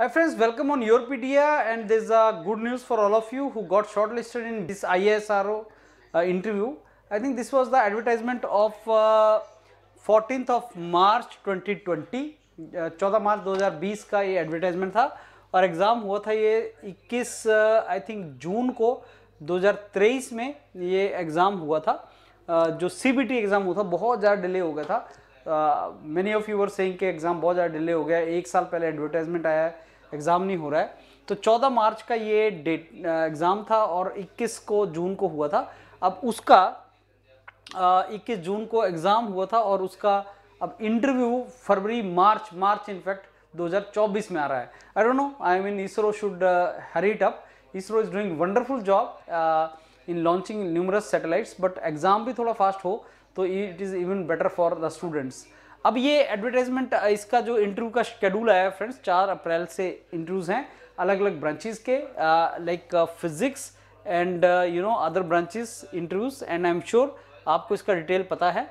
Hi friends, welcome on Europedia and there's a good news for all of you who got shortlisted in this ISRO uh, interview. I think this was the advertisement of uh, 14th of March 2020, uh, 14 मार्च 2020 का ये advertisement था और exam हुआ था ये 21 I think जून को 2023 में ये एग्ज़ाम हुआ था जो सी एग्ज़ाम हुआ था बहुत ज़्यादा डिले हो गया था मेनी ऑफ यूर सेइंग के एग्ज़ाम बहुत ज़्यादा डिले हो गया एक साल पहले एडवर्टाइजमेंट आया है एग्ज़ाम नहीं हो रहा है तो 14 मार्च का ये डेट एग्ज़ाम uh, था और 21 को जून को हुआ था अब उसका uh, इक्कीस जून को एग्ज़ाम हुआ था और उसका अब इंटरव्यू फरवरी मार्च मार्च इनफैक्ट 2024 में आ रहा है I don't know I mean ISRO should hurry up ISRO is doing wonderful job in launching numerous satellites but exam भी थोड़ा फास्ट हो तो it is even better for the students अब ये एडवर्टाइजमेंट इसका जो इंटरव्यू का शेड्यूल आया फ्रेंड्स चार अप्रैल से इंटरव्यूज़ हैं अलग अलग ब्रांचेज के like physics and you know other branches interviews and I am sure आपको इसका डिटेल पता है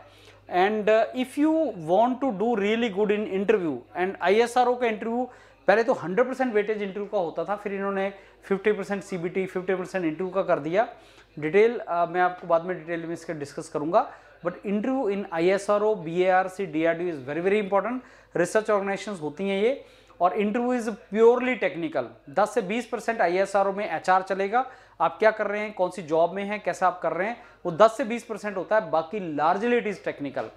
and if you want to do really good in interview and I का इंटरव्यू पहले तो 100 परसेंट वेटेज इंटरव्यू का होता था फिर इन्होंने 50 percent C B T fifty percent interview का कर दिया डिटेल आ, मैं आपको बाद में डिटेल में इसका डिस्कस करूंगा but interview in I S R O B A R C D R D is very very important research organisation होती हैं ये और इंटरव्यू इज़ प्योरली टेक्निकल 10 से 20 percent I S R O में H are चलेगा आप क्या कर रहे हैं कौन सी जॉब में हैं कैसा आप कर रहे हैं वो 10 से 20 परसेंट होता है बाकी largely it is technical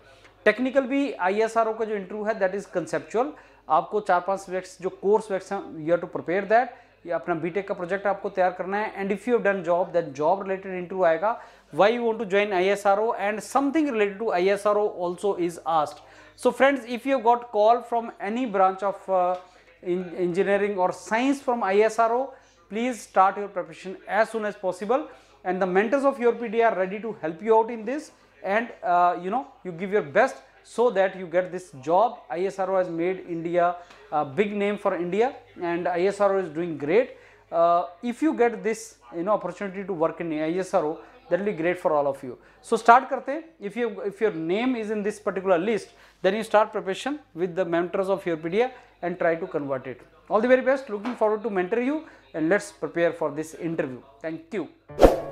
technical भी आई एस आर ओ का जो इंटरव्यू है दैट इज़ कंसेप्चुअल आपको चार पांच वैक्स जो कोर्स वैक्स हैं you her to prepare that ये अपना बीटेक का प्रोजेक्ट आपको तैयार करना है and if you done job that job related interview आएगा why you want to join I S R O and something related to I S R O also is asked so friends if you got call from any branch of engineering और science from I S R O please start your preparation as soon as possible and the mentors of your P D R ready to help you out in this and you know you give your best so that you get this job. ISRO has made India a big name for India and ISRO is doing great. Uh, if you get this you know opportunity to work in ISRO that will be great for all of you. So start karte if you if your name is in this particular list then you start preparation with the mentors of your PDA and try to convert it. All the very best looking forward to mentor you and let's prepare for this interview. Thank you.